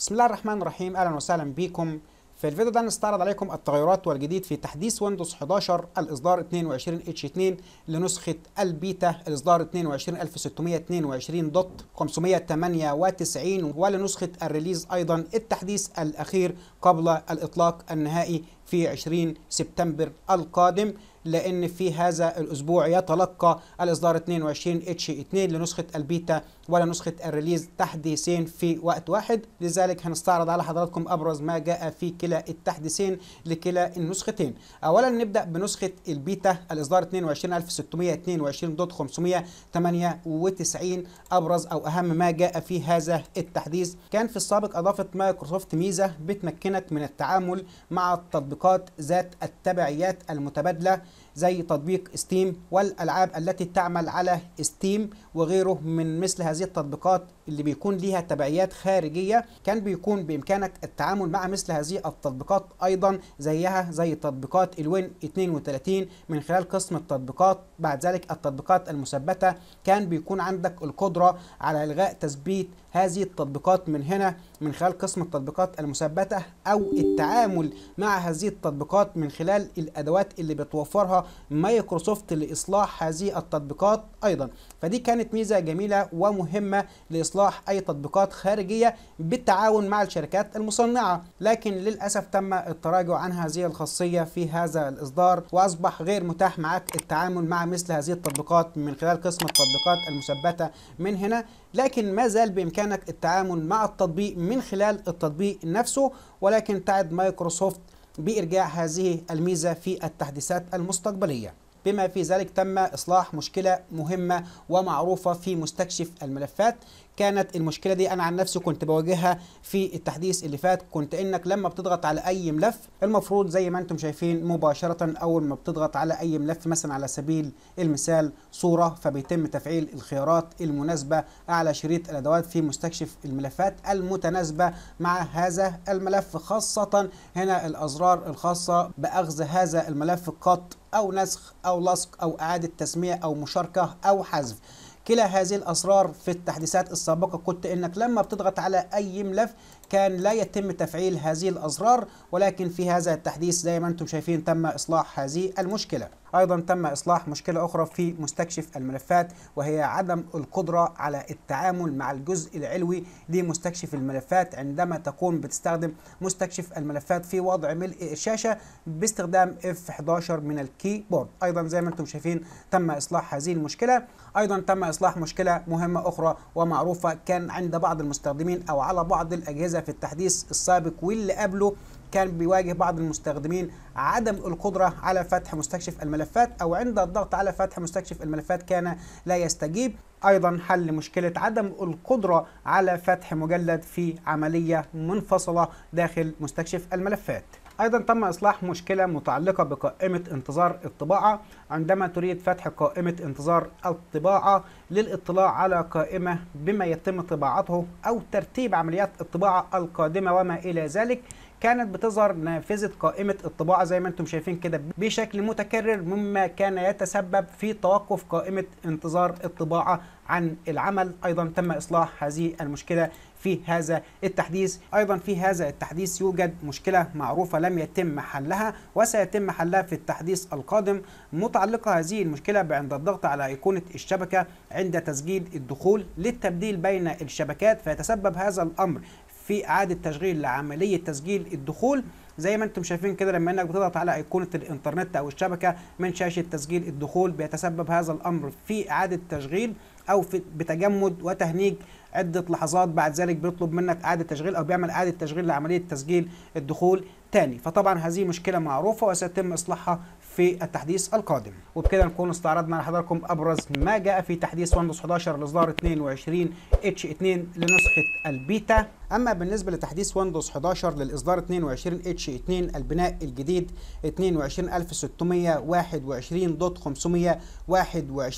بسم الله الرحمن الرحيم اهلا وسهلا بكم في الفيديو ده نستعرض عليكم التغيرات والجديد في تحديث ويندوز 11 الاصدار 22 اتش 2 لنسخه البيتا الاصدار 22622.598 ولنسخه الريليز ايضا التحديث الاخير قبل الاطلاق النهائي في 20 سبتمبر القادم لأن في هذا الأسبوع يتلقى الإصدار 22 اتش 2 لنسخة البيتا ولا نسخة الريليز تحديثين في وقت واحد لذلك هنستعرض على حضراتكم أبرز ما جاء في كلا التحديثين لكلا النسختين أولا نبدأ بنسخة البيتا الإصدار 22622.598 أبرز أو أهم ما جاء في هذا التحديث كان في السابق أضافت مايكروسوفت ميزة بتمكنك من التعامل مع التطبيقات ذات التبعيات المتبادلة زي تطبيق ستيم والألعاب التي تعمل على ستيم وغيره من مثل هذه التطبيقات اللي بيكون ليها تبعيات خارجية كان بيكون بإمكانك التعامل مع مثل هذه التطبيقات أيضا زيها زي تطبيقات الوين 32 من خلال قسم التطبيقات بعد ذلك التطبيقات المثبتة كان بيكون عندك القدرة على إلغاء تثبيت هذه التطبيقات من هنا من خلال قسم التطبيقات المثبتة أو التعامل مع هذه التطبيقات من خلال الأدوات اللي بتوفر توفرها مايكروسوفت لإصلاح هذه التطبيقات أيضا فدي كانت ميزة جميلة ومهمة لإصلاح أي تطبيقات خارجية بالتعاون مع الشركات المصنعة لكن للأسف تم التراجع عن هذه الخاصية في هذا الإصدار وأصبح غير متاح معك التعامل مع مثل هذه التطبيقات من خلال قسم التطبيقات المثبتة من هنا لكن ما زال بإمكانك التعامل مع التطبيق من خلال التطبيق نفسه ولكن تعد مايكروسوفت بإرجاع هذه الميزة في التحديثات المستقبلية بما في ذلك تم إصلاح مشكلة مهمة ومعروفة في مستكشف الملفات كانت المشكلة دي أنا عن نفسي كنت بواجهها في التحديث اللي فات كنت إنك لما بتضغط على أي ملف المفروض زي ما أنتم شايفين مباشرة أول ما بتضغط على أي ملف مثلا على سبيل المثال صورة فبيتم تفعيل الخيارات المناسبة على شريط الأدوات في مستكشف الملفات المتناسبة مع هذا الملف خاصة هنا الأزرار الخاصة بأخذ هذا الملف قط أو نسخ أو لصق أو إعادة تسمية أو مشاركة أو حذف كلا هذه الأسرار في التحديثات السابقة كنت أنك لما بتضغط على أي ملف كان لا يتم تفعيل هذه الأسرار ولكن في هذا التحديث زي ما أنتم شايفين تم إصلاح هذه المشكلة أيضا تم إصلاح مشكلة أخرى في مستكشف الملفات وهي عدم القدرة على التعامل مع الجزء العلوي لمستكشف الملفات عندما تكون بتستخدم مستكشف الملفات في وضع ملء الشاشة باستخدام اف 11 من الكيبورد أيضا زي ما أنتم شايفين تم إصلاح هذه المشكلة أيضا تم إصلاح مشكلة مهمة أخرى ومعروفة كان عند بعض المستخدمين أو على بعض الأجهزة في التحديث السابق واللي قبله كان بيواجه بعض المستخدمين عدم القدرة على فتح مستكشف الملفات أو عند الضغط على فتح مستكشف الملفات كان لا يستجيب ايضا حل مشكله عدم القدره على فتح مجلد في عمليه منفصله داخل مستكشف الملفات ايضا تم اصلاح مشكله متعلقه بقائمه انتظار الطباعه عندما تريد فتح قائمه انتظار الطباعه للاطلاع على قائمه بما يتم طباعته او ترتيب عمليات الطباعه القادمه وما الى ذلك كانت بتظهر نافذة قائمة الطباعة زي ما انتم شايفين كده بشكل متكرر مما كان يتسبب في توقف قائمة انتظار الطباعة عن العمل ايضا تم اصلاح هذه المشكلة في هذا التحديث ايضا في هذا التحديث يوجد مشكله معروفه لم يتم حلها وسيتم حلها في التحديث القادم متعلقه هذه المشكله عند الضغط على ايقونه الشبكه عند تسجيل الدخول للتبديل بين الشبكات فيتسبب هذا الامر في اعاده تشغيل لعمليه تسجيل الدخول زي ما انتم شايفين كده لما انك بتضغط على ايقونه الانترنت او الشبكه من شاشه تسجيل الدخول بيتسبب هذا الامر في اعاده تشغيل او في بتجمد وتهنيج عده لحظات بعد ذلك بيطلب منك اعاده تشغيل او بيعمل اعاده تشغيل لعمليه تسجيل الدخول تاني فطبعا هذه مشكله معروفه وسيتم اصلاحها في التحديث القادم وبكده نكون استعرضنا لحضراتكم ابرز ما جاء في تحديث ويندوز 11 لاصدار 22 اتش 2 لنسخه البيتا اما بالنسبه لتحديث ويندوز 11 للاصدار 22 اتش 2 البناء الجديد 22621.521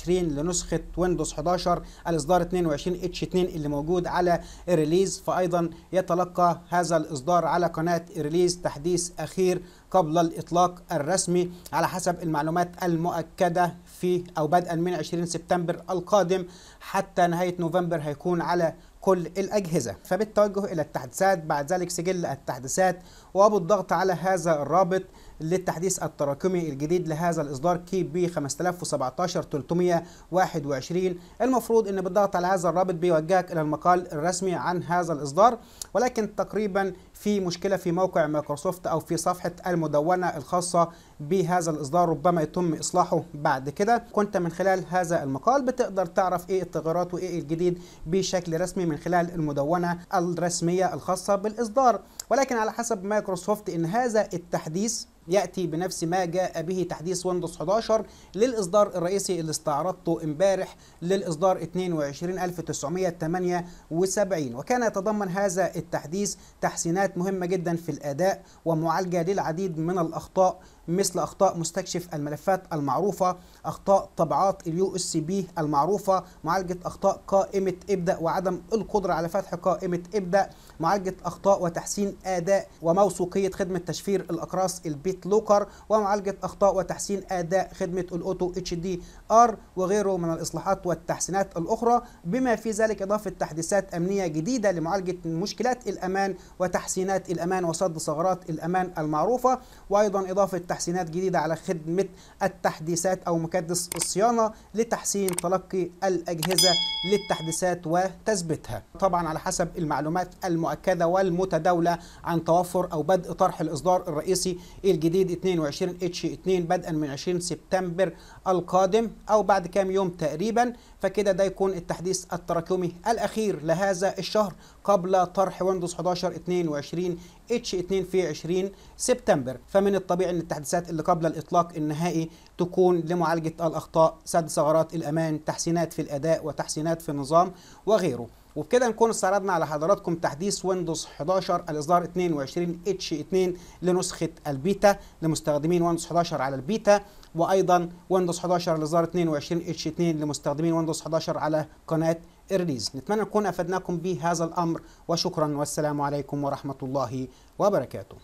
لنسخه ويندوز 11 الاصدار 22 اتش 2 اللي موجود على ريليز فايضا يتلقى هذا الاصدار على قناه ريليز تحديث اخير قبل الإطلاق الرسمي على حسب المعلومات المؤكدة في أو بدءا من 20 سبتمبر القادم حتى نهاية نوفمبر هيكون على كل الأجهزة فبالتوجه إلى التحديثات بعد ذلك سجل التحديثات وبالضغط على هذا الرابط للتحديث التراكمي الجديد لهذا الإصدار كي بي 5017 321 المفروض أن بالضغط على هذا الرابط بيوجهك إلى المقال الرسمي عن هذا الإصدار ولكن تقريبا في مشكلة في موقع مايكروسوفت أو في صفحة المدونة الخاصة بهذا الإصدار ربما يتم إصلاحه بعد كده كنت من خلال هذا المقال بتقدر تعرف إيه التغيرات وإيه الجديد بشكل رسمي من خلال المدونة الرسمية الخاصة بالإصدار ولكن على حسب مايكروسوفت إن هذا التحديث يأتي بنفس ما جاء به تحديث ويندوز 11 للإصدار الرئيسي اللي استعرضته امبارح للإصدار 22978 وكان يتضمن هذا التحديث تحسينات مهمة جدا في الأداء ومعالجة للعديد من الأخطاء مثل أخطاء مستكشف الملفات المعروفة أخطاء طبعات اليو اس بي المعروفة معالجة أخطاء قائمة إبدأ وعدم القدرة على فتح قائمة إبدأ معالجة أخطاء وتحسين أداء وموثوقية خدمة تشفير الأقراص البيت لوكر ومعالجة أخطاء وتحسين أداء خدمة الأوتو اتش دي ار وغيره من الإصلاحات والتحسينات الأخرى بما في ذلك إضافة تحديثات أمنية جديدة لمعالجة مشكلات الأمان وتحسينات الأمان وسد ثغرات الأمان المعروفة وأيضا إضافة تحسينات جديدة على خدمة التحديثات أو مكدس الصيانة لتحسين تلقي الأجهزة للتحديثات وتثبيتها طبعا على حسب المعلومات المؤكدة والمتداولة عن توفر أو بدء طرح الإصدار الرئيسي الجديد 22 H2 بدءا من 20 سبتمبر القادم أو بعد كام يوم تقريبا فكده ده يكون التحديث التراكمي الأخير لهذا الشهر قبل طرح ويندوز 11 22 H2 في 20 سبتمبر فمن الطبيعي أن التحديث المحادثات اللي قبل الإطلاق النهائي تكون لمعالجة الأخطاء سد ثغرات الأمان تحسينات في الأداء وتحسينات في النظام وغيره وبكده نكون استعرضنا على حضراتكم تحديث ويندوز 11 الإصدار 22 اتش 2 لنسخة البيتا لمستخدمين ويندوز 11 على البيتا وأيضا ويندوز 11 الإصدار 22 اتش 2 لمستخدمين ويندوز 11 على قناة ايرليز نتمنى نكون أفدناكم بهذا الأمر وشكرا والسلام عليكم ورحمة الله وبركاته